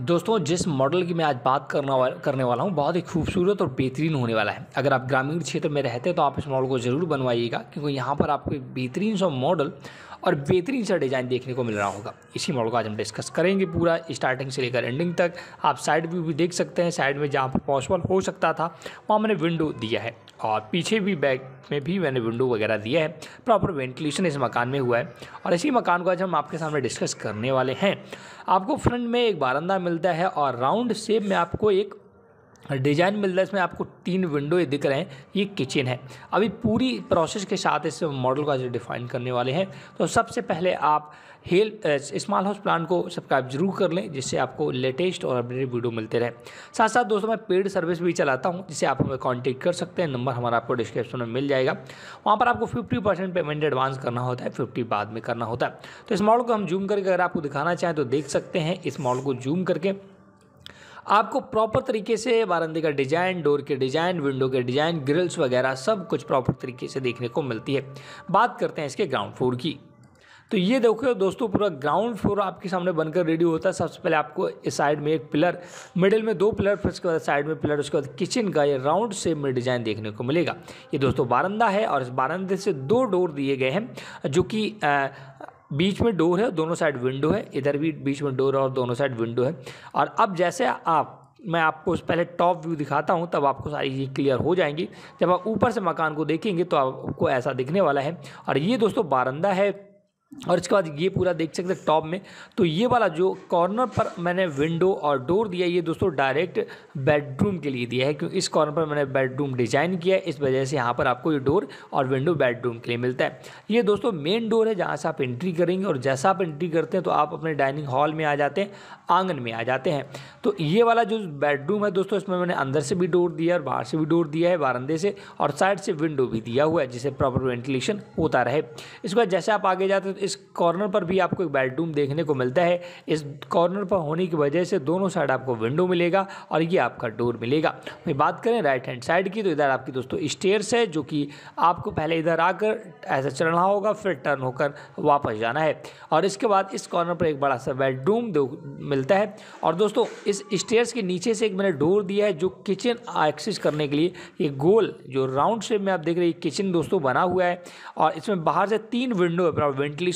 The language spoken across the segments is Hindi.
दोस्तों जिस मॉडल की मैं आज बात करना वा, करने वाला हूँ बहुत ही खूबसूरत और बेहतरीन होने वाला है अगर आप ग्रामीण क्षेत्र में रहते हैं तो आप इस मॉडल को ज़रूर बनवाइएगा क्योंकि यहाँ पर आपको बेहतरीन सा मॉडल और बेहतरीन सा डिज़ाइन देखने को मिल रहा होगा इसी मॉडल को आज हम डिस्कस करेंगे पूरा स्टार्टिंग से लेकर एंडिंग तक आप साइड व्यू भी देख सकते हैं साइड में जहाँ पर पॉसिबल हो सकता था वहाँ मैंने विंडो दिया है और पीछे भी बैक में भी मैंने विंडो वगैरह दिया है प्रॉपर वेंटिलेशन इस मकान में हुआ है और इसी मकान को आज हम आपके सामने डिस्कस करने वाले हैं आपको फ्रंट में एक बारंदा मिलता है और राउंड शेप में आपको एक डिजाइन मिल रहा है इसमें आपको तीन विंडो ये दिख रहे हैं ये किचन है अभी पूरी प्रोसेस के साथ इस मॉडल का जो डिफाइन करने वाले हैं तो सबसे पहले आप हेल स्मॉल हाउस प्लान को सब्सक्राइब जरूर कर लें जिससे आपको लेटेस्ट और अपडेटेड वीडियो मिलते रहे साथ साथ दोस्तों मैं पेड सर्विस भी चलाता हूँ जिससे आप हमें कॉन्टेक्ट कर सकते हैं नंबर हमारा आपको डिस्क्रिप्शन में मिल जाएगा वहाँ पर आपको फिफ्टी परसेंट पेमेंट एडवांस करना होता है फिफ्टी बाद में करना होता है तो इस मॉडल को हम जूम करके अगर आपको दिखाना चाहें तो देख सकते हैं इस मॉडल को जूम करके आपको प्रॉपर तरीके से बारंदे का डिज़ाइन डोर के डिज़ाइन विंडो के डिज़ाइन ग्रिल्स वगैरह सब कुछ प्रॉपर तरीके से देखने को मिलती है बात करते हैं इसके ग्राउंड फ्लोर की तो ये देखो दोस्तों पूरा ग्राउंड फ्लोर आपके सामने बनकर रेडी होता है सबसे पहले आपको इस साइड में एक पिलर मिडिल में दो पिलर फिर उसके बाद साइड में पिलर उसके बाद किचन का ये राउंड शेप में डिज़ाइन देखने को मिलेगा ये दोस्तों बारंदा है और इस बारंदे से दो डोर दिए गए हैं जो कि बीच में डोर है दोनों साइड विंडो है इधर भी बीच में डोर और दोनों साइड विंडो है और अब जैसे आप मैं आपको पहले टॉप व्यू दिखाता हूँ तब आपको सारी चीज़ क्लियर हो जाएंगी जब आप ऊपर से मकान को देखेंगे तो आपको ऐसा दिखने वाला है और ये दोस्तों बारंदा है और इसके बाद ये पूरा देख सकते हैं टॉप में तो ये वाला जो कॉर्नर पर मैंने विंडो और डोर दिया ये दोस्तों डायरेक्ट बेडरूम के लिए दिया है क्योंकि इस कॉर्नर पर मैंने बेडरूम डिज़ाइन किया है इस वजह से यहाँ पर आपको ये डोर और विंडो बेडरूम के लिए मिलता है ये दोस्तों मेन डोर है जहाँ से आप एंट्री करेंगे और जैसा आप एंट्री करते हैं तो आप अपने डाइनिंग हॉल में आ जाते हैं आंगन में आ जाते हैं तो ये वाला जो बेडरूम है दोस्तों इसमें मैंने अंदर से भी डोर दिया और बाहर से भी डोर दिया है बारंदे से और साइड से विंडो भी दिया हुआ है जिससे प्रॉपर वेंटिलेशन होता रहे इसके बाद जैसे आप आगे जाते हैं तो इस कॉर्नर पर भी आपको एक बेडरूम देखने को मिलता है इस कॉर्नर पर होने की वजह से दोनों साइड आपको विंडो मिलेगा और ये आपका डोर मिलेगा वही बात करें राइट हैंड साइड की तो इधर आपकी दोस्तों स्टेयर्स है जो कि आपको पहले इधर आकर ऐसा चलना होगा फिर टर्न होकर वापस जाना है और इसके बाद इस कॉर्नर पर एक बड़ा सा बेडरूम मिलता है और दोस्तों इस स्टेयर्स के नीचे से एक मैंने डोर दिया है जो किचन एक्सेस करने के लिए ये गोल जो राउंड शेप में आप देख रहे हैं किचन दोस्तों बना हुआ है और इसमें बाहर से तीन विंडो है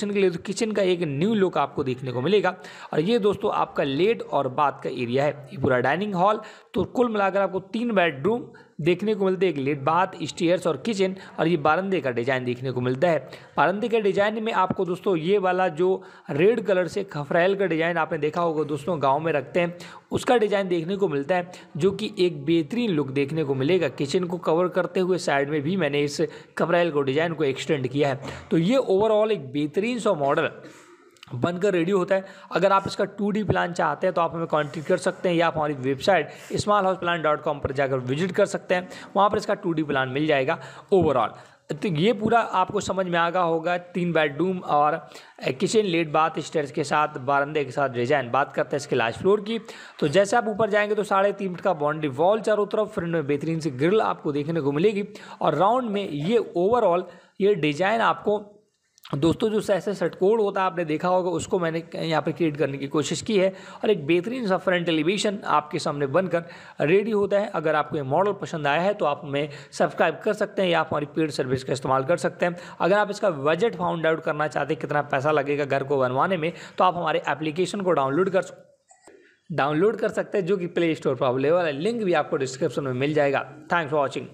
एप्लीकेशन के लिए तो किचन का एक न्यू लुक आपको देखने को मिलेगा और ये दोस्तों आपका लेट और बात का एरिया है ये पूरा डाइनिंग हॉल तो कुल मिलाकर आपको तीन बेडरूम देखने को मिलते एक लेट बाथ स्टेयर्स और किचन और ये बारंदे का डिज़ाइन देखने को मिलता है बारंदे के डिज़ाइन में आपको दोस्तों ये वाला जो रेड कलर से खफरेल का डिज़ाइन आपने देखा होगा दोस्तों गाँव में रखते हैं उसका डिज़ाइन देखने को मिलता है जो कि एक बेहतरीन लुक देखने को मिलेगा किचन को कवर करते हुए साइड में भी मैंने इस खफरेल को डिज़ाइन को एक्सटेंड किया है तो ये ओवरऑल एक बेहतरीन सा मॉडल बनकर रेडी होता है अगर आप इसका टू डी प्लान चाहते हैं तो आप हमें कॉन्टेक्ट कर सकते हैं या आप हमारी website small house plan dot com पर जाकर विजिट कर सकते हैं वहाँ पर इसका टू डी प्लान मिल जाएगा ओवरऑल तो ये पूरा आपको समझ में आगा होगा तीन बेडरूम और किचन लेट बाथ स्टेयर्स के साथ बारंदे के साथ डिजाइन बात करते हैं इसके लास्ट फ्लोर की तो जैसे आप ऊपर जाएंगे तो साढ़े तीन फिट का बाउंड्री वॉल चारों तरफ फ्रंट में बेहतरीन से ग्रिल आपको देखने को मिलेगी और राउंड में ये ओवरऑल ये डिजाइन आपको दोस्तों जो ऐसे सटकोड़ होता है आपने देखा होगा उसको मैंने यहाँ पर क्रिएट करने की कोशिश की है और एक बेहतरीन सा फ्रंट एलिवेशन आपके सामने बनकर रेडी होता है अगर आपको ये मॉडल पसंद आया है तो आप हमें सब्सक्राइब कर सकते हैं या आप हमारी पेड सर्विस का इस्तेमाल कर सकते हैं अगर आप इसका बजट फाउंड आउट करना चाहते हैं कितना पैसा लगेगा घर को बनवाने में तो आप हमारे एप्लीकेशन को डाउनलोड कर डाउनलोड कर सकते हैं जो कि प्ले स्टोर पर अवेलेबल है लिंक भी आपको डिस्क्रिप्शन में मिल जाएगा थैंक्स फॉर वॉचिंग